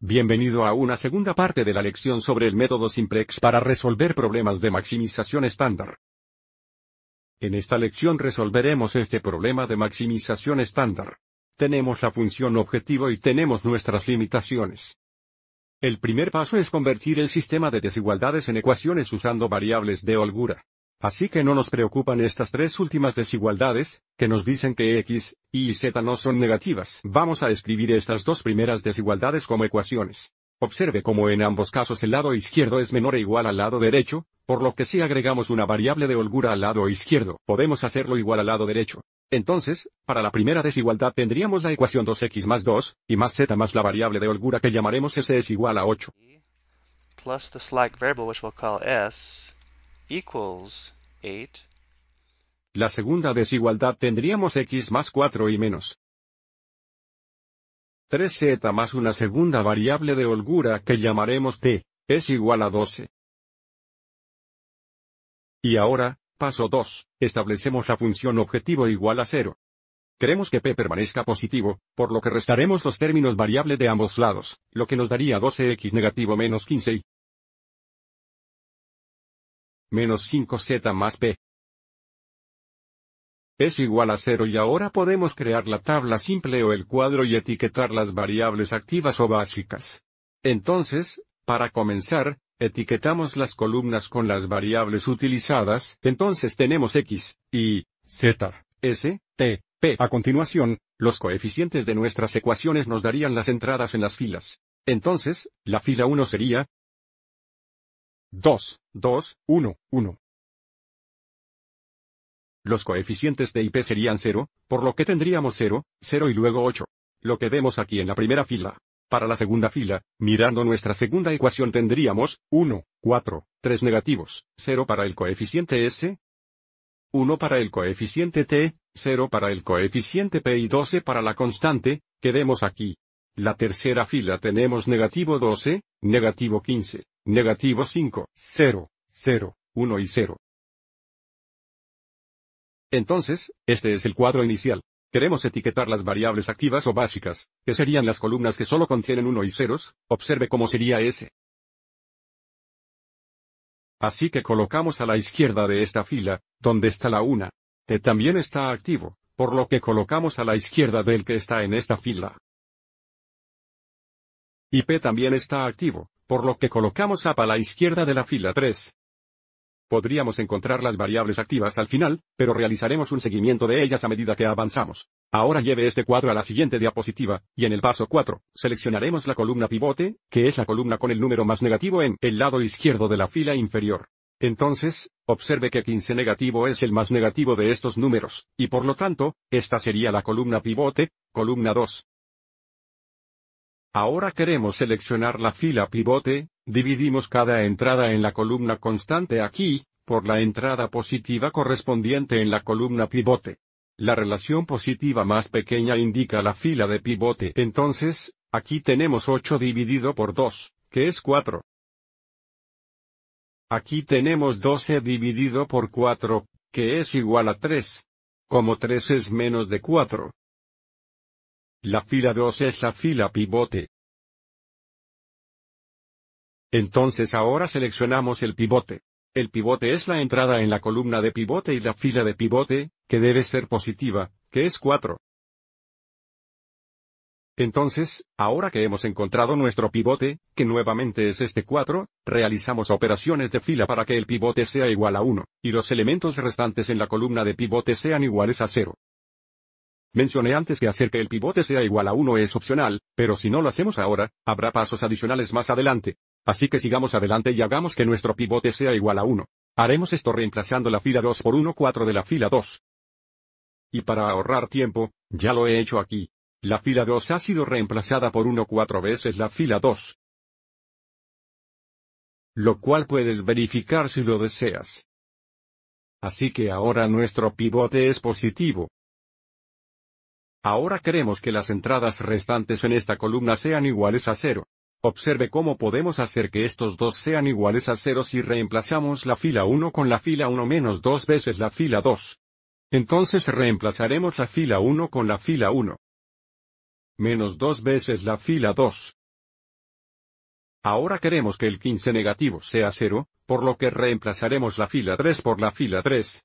Bienvenido a una segunda parte de la lección sobre el método Simplex para resolver problemas de maximización estándar. En esta lección resolveremos este problema de maximización estándar. Tenemos la función objetivo y tenemos nuestras limitaciones. El primer paso es convertir el sistema de desigualdades en ecuaciones usando variables de holgura. Así que no nos preocupan estas tres últimas desigualdades, que nos dicen que x, y z no son negativas. Vamos a escribir estas dos primeras desigualdades como ecuaciones. Observe cómo en ambos casos el lado izquierdo es menor o e igual al lado derecho, por lo que si agregamos una variable de holgura al lado izquierdo, podemos hacerlo igual al lado derecho. Entonces, para la primera desigualdad tendríamos la ecuación 2x más 2, y más z más la variable de holgura que llamaremos s es igual a 8. Plus variable which we'll call s. La segunda desigualdad tendríamos x más 4 y menos 3z más una segunda variable de holgura que llamaremos t, es igual a 12. Y ahora, paso 2, establecemos la función objetivo igual a 0. Queremos que p permanezca positivo, por lo que restaremos los términos variable de ambos lados, lo que nos daría 12x negativo menos 15 y menos 5z más p es igual a cero y ahora podemos crear la tabla simple o el cuadro y etiquetar las variables activas o básicas. Entonces, para comenzar, etiquetamos las columnas con las variables utilizadas, entonces tenemos x, y, z, s, t, p. A continuación, los coeficientes de nuestras ecuaciones nos darían las entradas en las filas. Entonces, la fila 1 sería, 2, 2, 1, 1. Los coeficientes de IP serían 0, por lo que tendríamos 0, 0 y luego 8. Lo que vemos aquí en la primera fila. Para la segunda fila, mirando nuestra segunda ecuación tendríamos 1, 4, 3 negativos, 0 para el coeficiente S, 1 para el coeficiente T, 0 para el coeficiente P y 12 para la constante, que vemos aquí. La tercera fila tenemos negativo 12, negativo 15, Negativo 5, 0, 0, 1 y 0. Entonces, este es el cuadro inicial. Queremos etiquetar las variables activas o básicas, que serían las columnas que solo contienen 1 y ceros, observe cómo sería ese. Así que colocamos a la izquierda de esta fila, donde está la 1, T también está activo, por lo que colocamos a la izquierda del que está en esta fila. Y P también está activo, por lo que colocamos a la izquierda de la fila 3. Podríamos encontrar las variables activas al final, pero realizaremos un seguimiento de ellas a medida que avanzamos. Ahora lleve este cuadro a la siguiente diapositiva, y en el paso 4, seleccionaremos la columna pivote, que es la columna con el número más negativo en el lado izquierdo de la fila inferior. Entonces, observe que 15 negativo es el más negativo de estos números, y por lo tanto, esta sería la columna pivote, columna 2. Ahora queremos seleccionar la fila pivote, dividimos cada entrada en la columna constante aquí, por la entrada positiva correspondiente en la columna pivote. La relación positiva más pequeña indica la fila de pivote. Entonces, aquí tenemos 8 dividido por 2, que es 4. Aquí tenemos 12 dividido por 4, que es igual a 3. Como 3 es menos de 4, la fila 2 es la fila pivote. Entonces ahora seleccionamos el pivote. El pivote es la entrada en la columna de pivote y la fila de pivote, que debe ser positiva, que es 4. Entonces, ahora que hemos encontrado nuestro pivote, que nuevamente es este 4, realizamos operaciones de fila para que el pivote sea igual a 1, y los elementos restantes en la columna de pivote sean iguales a 0. Mencioné antes que hacer que el pivote sea igual a 1 es opcional, pero si no lo hacemos ahora, habrá pasos adicionales más adelante. Así que sigamos adelante y hagamos que nuestro pivote sea igual a 1. Haremos esto reemplazando la fila 2 por 1 4 de la fila 2. Y para ahorrar tiempo, ya lo he hecho aquí. La fila 2 ha sido reemplazada por 1 4 veces la fila 2. Lo cual puedes verificar si lo deseas. Así que ahora nuestro pivote es positivo. Ahora queremos que las entradas restantes en esta columna sean iguales a 0. Observe cómo podemos hacer que estos dos sean iguales a 0 si reemplazamos la fila 1 con la fila 1 menos dos veces la fila 2. Entonces reemplazaremos la fila 1 con la fila 1. Menos dos veces la fila 2. Ahora queremos que el 15 negativo sea 0, por lo que reemplazaremos la fila 3 por la fila 3,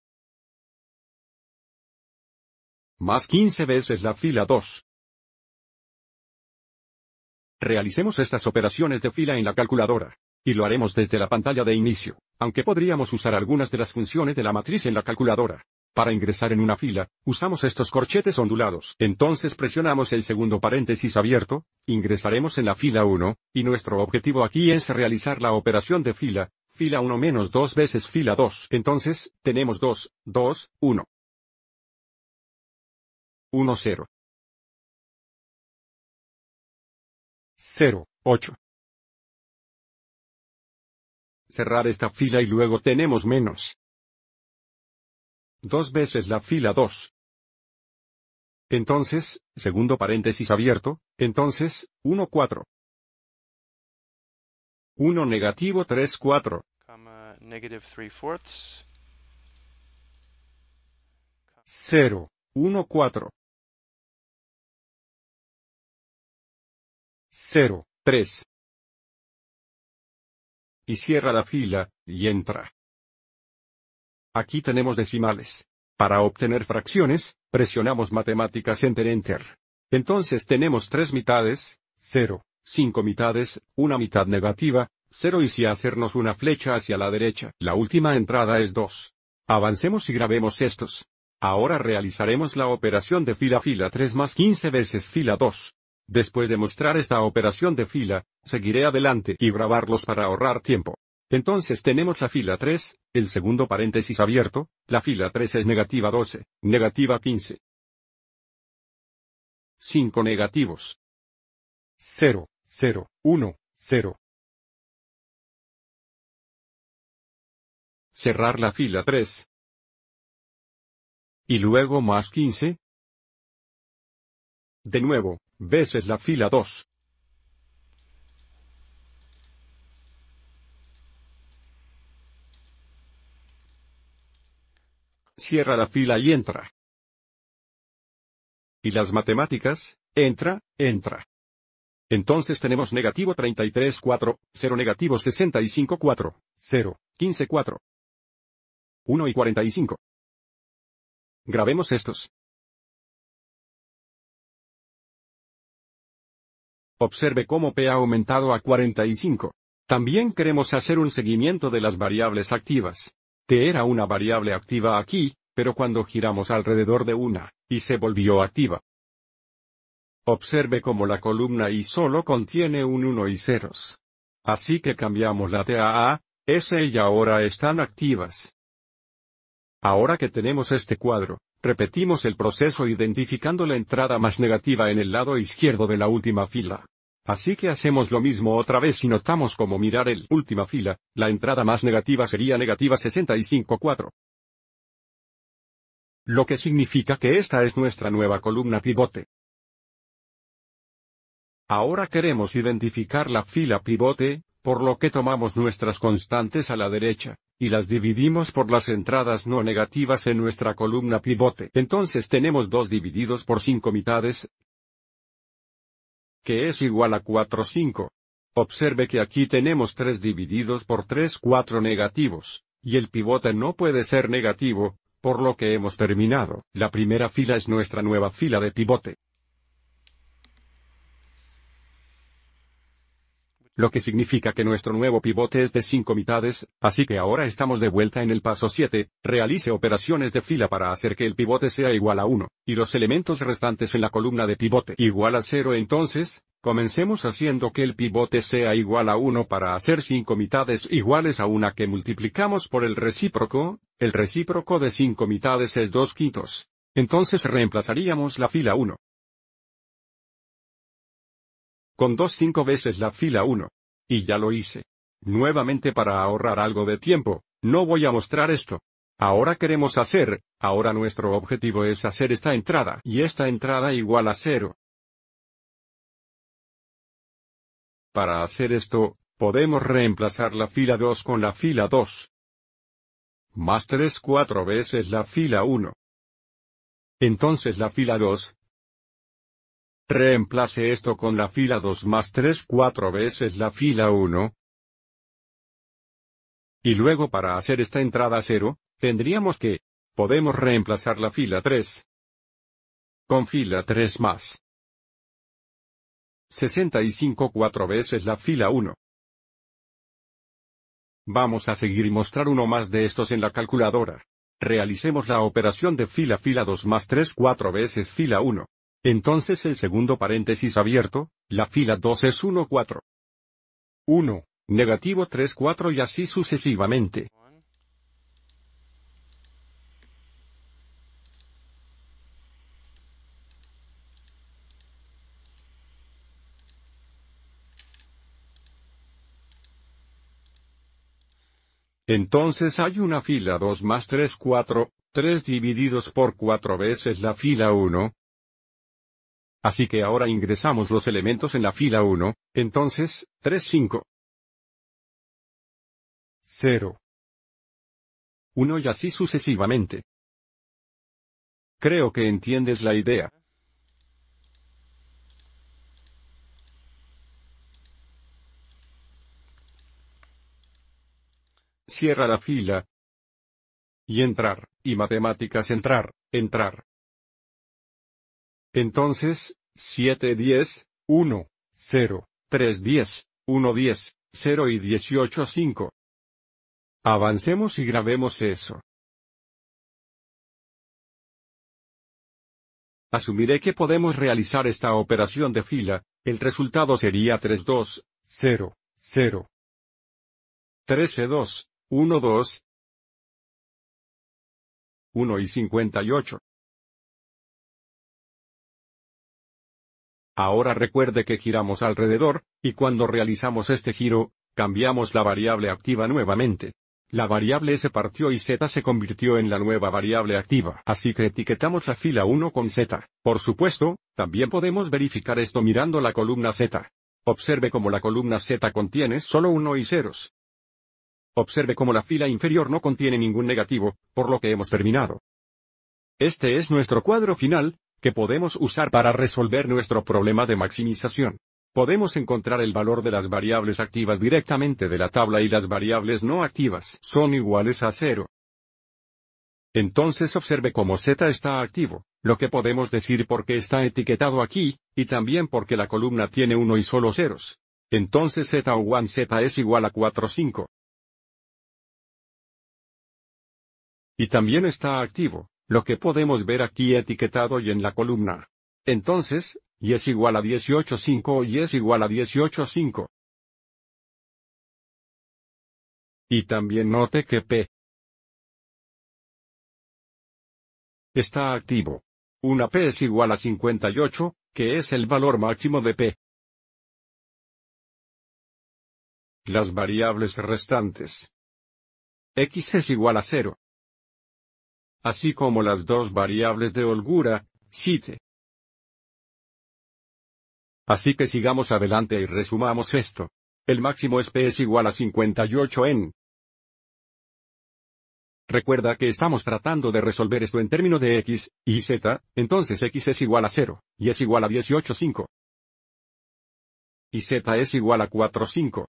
más 15 veces la fila 2. Realicemos estas operaciones de fila en la calculadora. Y lo haremos desde la pantalla de inicio, aunque podríamos usar algunas de las funciones de la matriz en la calculadora. Para ingresar en una fila, usamos estos corchetes ondulados. Entonces presionamos el segundo paréntesis abierto, ingresaremos en la fila 1, y nuestro objetivo aquí es realizar la operación de fila, fila 1 menos 2 veces fila 2. Entonces, tenemos 2, 2, 1. 1-0. 0, 8. Cerrar esta fila y luego tenemos menos. Dos veces la fila 2. Entonces, segundo paréntesis abierto, entonces, 1, 4. 1 negativo 3, 4. 0, 1, 4. 0, 3. Y cierra la fila, y entra. Aquí tenemos decimales. Para obtener fracciones, presionamos matemáticas enter enter. Entonces tenemos tres mitades, 0, 5 mitades, una mitad negativa, 0 y si hacernos una flecha hacia la derecha, la última entrada es 2. Avancemos y grabemos estos. Ahora realizaremos la operación de fila fila 3 más 15 veces fila 2. Después de mostrar esta operación de fila, seguiré adelante y grabarlos para ahorrar tiempo. Entonces tenemos la fila 3, el segundo paréntesis abierto, la fila 3 es negativa 12, negativa 15. 5 negativos. 0, 0, 1, 0. Cerrar la fila 3. Y luego más 15. De nuevo, veces la fila 2. Cierra la fila y entra. ¿Y las matemáticas? Entra, entra. Entonces tenemos negativo 33 4, 0 negativo 65 4, 0, 15 4, 1 y 45. Grabemos estos. Observe cómo P ha aumentado a 45. También queremos hacer un seguimiento de las variables activas. T era una variable activa aquí, pero cuando giramos alrededor de una, y se volvió activa. Observe cómo la columna I solo contiene un 1 y ceros. Así que cambiamos la T a A, S y ahora están activas. Ahora que tenemos este cuadro, Repetimos el proceso identificando la entrada más negativa en el lado izquierdo de la última fila. Así que hacemos lo mismo otra vez y notamos como mirar el última fila, la entrada más negativa sería negativa 65.4. Lo que significa que esta es nuestra nueva columna pivote. Ahora queremos identificar la fila pivote, por lo que tomamos nuestras constantes a la derecha y las dividimos por las entradas no negativas en nuestra columna pivote. Entonces tenemos 2 divididos por 5 mitades, que es igual a 4 5. Observe que aquí tenemos 3 divididos por 3 4 negativos, y el pivote no puede ser negativo, por lo que hemos terminado. La primera fila es nuestra nueva fila de pivote. lo que significa que nuestro nuevo pivote es de 5 mitades, así que ahora estamos de vuelta en el paso 7, realice operaciones de fila para hacer que el pivote sea igual a 1, y los elementos restantes en la columna de pivote igual a 0 entonces, comencemos haciendo que el pivote sea igual a 1 para hacer 5 mitades iguales a una que multiplicamos por el recíproco, el recíproco de 5 mitades es 2 quintos. Entonces reemplazaríamos la fila 1, con dos cinco veces la fila 1. Y ya lo hice. Nuevamente para ahorrar algo de tiempo, no voy a mostrar esto. Ahora queremos hacer, ahora nuestro objetivo es hacer esta entrada y esta entrada igual a 0. Para hacer esto, podemos reemplazar la fila 2 con la fila 2. Más 3 4 veces la fila 1. Entonces la fila 2, Reemplace esto con la fila 2 más 3 4 veces la fila 1. Y luego para hacer esta entrada 0, tendríamos que, podemos reemplazar la fila 3 con fila 3 más 65 4 veces la fila 1. Vamos a seguir y mostrar uno más de estos en la calculadora. Realicemos la operación de fila fila 2 más 3 4 veces fila 1. Entonces el segundo paréntesis abierto, la fila 2 es 1, 4. 1, negativo 3, 4 y así sucesivamente. Entonces hay una fila 2 más 3, 4, 3 divididos por 4 veces la fila 1, Así que ahora ingresamos los elementos en la fila 1, entonces, 3 5. 0. 1 y así sucesivamente. Creo que entiendes la idea. Cierra la fila. Y entrar, y matemáticas entrar, entrar, entonces, 7 10, 1, 0, 3 10, 1 10, 0 y 18 5. Avancemos y grabemos eso. Asumiré que podemos realizar esta operación de fila, el resultado sería 3 2, 0, 0. 13 2, 1 2, 1 y 58. Ahora recuerde que giramos alrededor, y cuando realizamos este giro, cambiamos la variable activa nuevamente. La variable se partió y Z se convirtió en la nueva variable activa. Así que etiquetamos la fila 1 con Z. Por supuesto, también podemos verificar esto mirando la columna Z. Observe cómo la columna Z contiene solo 1 y ceros. Observe cómo la fila inferior no contiene ningún negativo, por lo que hemos terminado. Este es nuestro cuadro final, que podemos usar para resolver nuestro problema de maximización. Podemos encontrar el valor de las variables activas directamente de la tabla y las variables no activas son iguales a cero. Entonces observe cómo Z está activo, lo que podemos decir porque está etiquetado aquí, y también porque la columna tiene uno y solo ceros. Entonces Z o 1Z es igual a 45. Y también está activo, lo que podemos ver aquí etiquetado y en la columna. Entonces, y es igual a 18.5 y es igual a 18.5. Y también note que P está activo. Una P es igual a 58, que es el valor máximo de P. Las variables restantes. X es igual a 0 así como las dos variables de holgura, 7. Así que sigamos adelante y resumamos esto. El máximo es P es igual a 58 n Recuerda que estamos tratando de resolver esto en términos de x, y z, entonces x es igual a 0, y es igual a 18,5. Y z es igual a 4,5.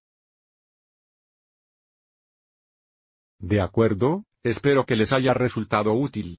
¿De acuerdo? Espero que les haya resultado útil.